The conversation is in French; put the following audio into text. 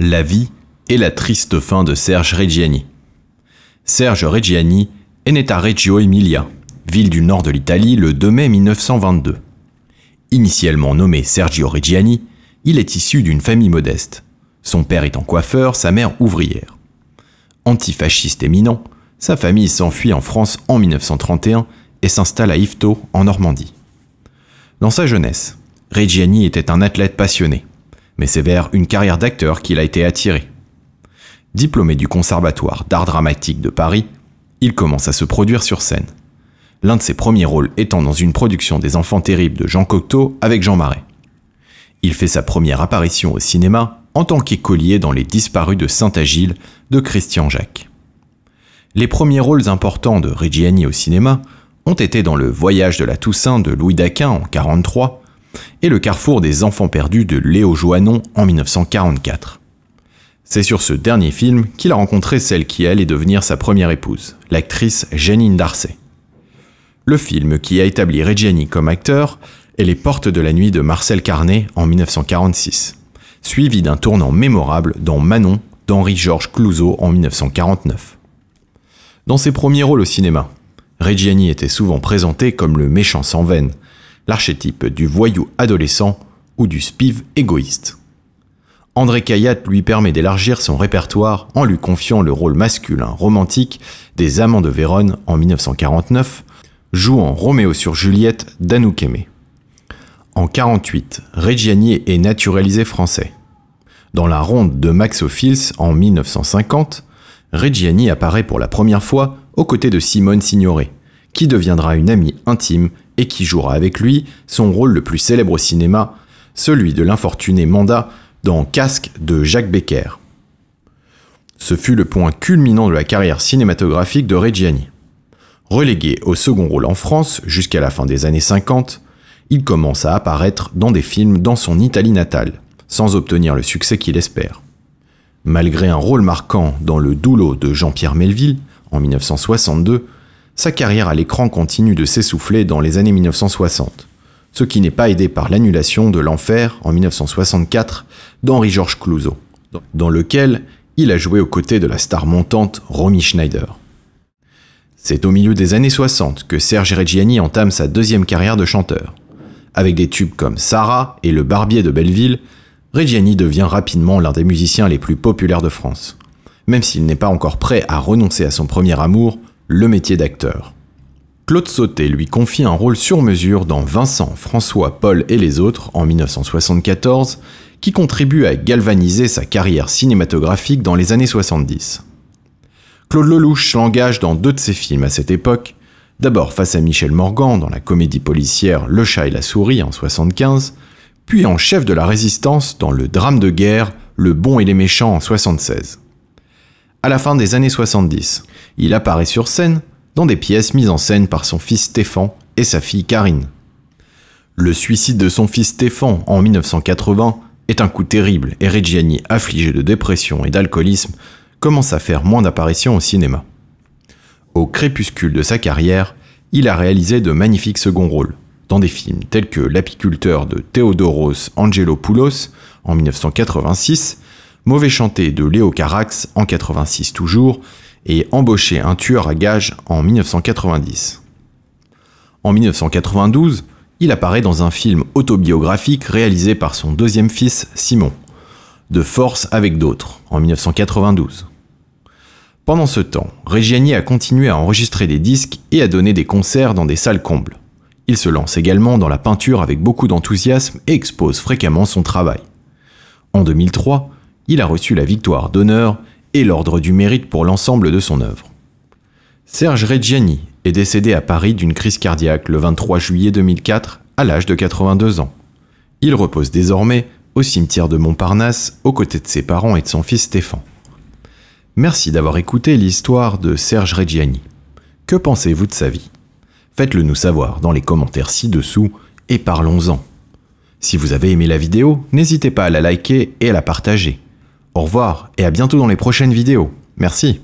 La vie et la triste fin de Serge Reggiani. Serge Reggiani est né à Reggio Emilia, ville du nord de l'Italie, le 2 mai 1922. Initialement nommé Sergio Reggiani, il est issu d'une famille modeste. Son père étant coiffeur, sa mère ouvrière. Antifasciste éminent, sa famille s'enfuit en France en 1931 et s'installe à Yvetot, en Normandie. Dans sa jeunesse, Reggiani était un athlète passionné mais c'est vers une carrière d'acteur qu'il a été attiré. Diplômé du Conservatoire d'art dramatique de Paris, il commence à se produire sur scène. L'un de ses premiers rôles étant dans une production des Enfants Terribles de Jean Cocteau avec Jean Marais. Il fait sa première apparition au cinéma en tant qu'écolier dans Les Disparus de Saint-Agile de Christian Jacques. Les premiers rôles importants de Reggiani au cinéma ont été dans Le Voyage de la Toussaint de Louis Daquin en 1943 et le carrefour des enfants perdus de Léo Joannon en 1944. C'est sur ce dernier film qu'il a rencontré celle qui allait devenir sa première épouse, l'actrice Janine Darcet. Le film qui a établi Reggiani comme acteur est Les Portes de la Nuit de Marcel Carnet en 1946, suivi d'un tournant mémorable dans Manon d'Henri-Georges Clouzot en 1949. Dans ses premiers rôles au cinéma, Reggiani était souvent présenté comme le méchant sans veine, l'archétype du voyou adolescent ou du spive égoïste. André Cayatte lui permet d'élargir son répertoire en lui confiant le rôle masculin romantique des Amants de Vérone en 1949, jouant Roméo sur Juliette d'Anoukémé. En 48, Reggiani est naturalisé français. Dans la ronde de Max Ophils en 1950, Reggiani apparaît pour la première fois aux côtés de Simone Signoret, qui deviendra une amie intime et qui jouera avec lui son rôle le plus célèbre au cinéma, celui de l'infortuné Manda dans Casque de Jacques Becker. Ce fut le point culminant de la carrière cinématographique de Reggiani. Relégué au second rôle en France jusqu'à la fin des années 50, il commence à apparaître dans des films dans son Italie natale, sans obtenir le succès qu'il espère. Malgré un rôle marquant dans Le Doulot de Jean-Pierre Melville en 1962, sa carrière à l'écran continue de s'essouffler dans les années 1960, ce qui n'est pas aidé par l'annulation de L'Enfer en 1964 d'Henri-Georges Clouseau, dans lequel il a joué aux côtés de la star montante Romy Schneider. C'est au milieu des années 60 que Serge Reggiani entame sa deuxième carrière de chanteur. Avec des tubes comme Sarah et Le Barbier de Belleville, Reggiani devient rapidement l'un des musiciens les plus populaires de France. Même s'il n'est pas encore prêt à renoncer à son premier amour, le métier d'acteur. Claude Sauté lui confie un rôle sur mesure dans Vincent, François, Paul et les autres en 1974, qui contribue à galvaniser sa carrière cinématographique dans les années 70. Claude Lelouch l'engage dans deux de ses films à cette époque, d'abord face à Michel Morgan dans la comédie policière Le chat et la souris en 75, puis en chef de la résistance dans le drame de guerre Le bon et les méchants en 76 à la fin des années 70. Il apparaît sur scène dans des pièces mises en scène par son fils Stéphane et sa fille Karine. Le suicide de son fils Stéphane en 1980 est un coup terrible et Reggiani, affligé de dépression et d'alcoolisme, commence à faire moins d'apparitions au cinéma. Au crépuscule de sa carrière, il a réalisé de magnifiques seconds rôles, dans des films tels que L'apiculteur de Theodoros Angelopoulos en 1986 Mauvais chanté de Léo Carax en 86 toujours, et embauché un tueur à gages en 1990. En 1992, il apparaît dans un film autobiographique réalisé par son deuxième fils Simon, De force avec d'autres, en 1992. Pendant ce temps, Reggiani a continué à enregistrer des disques et à donner des concerts dans des salles combles. Il se lance également dans la peinture avec beaucoup d'enthousiasme et expose fréquemment son travail. En 2003, il a reçu la victoire d'honneur et l'ordre du mérite pour l'ensemble de son œuvre. Serge Reggiani est décédé à Paris d'une crise cardiaque le 23 juillet 2004 à l'âge de 82 ans. Il repose désormais au cimetière de Montparnasse aux côtés de ses parents et de son fils Stéphane. Merci d'avoir écouté l'histoire de Serge Reggiani. Que pensez-vous de sa vie Faites-le nous savoir dans les commentaires ci-dessous et parlons-en. Si vous avez aimé la vidéo, n'hésitez pas à la liker et à la partager. Au revoir et à bientôt dans les prochaines vidéos. Merci.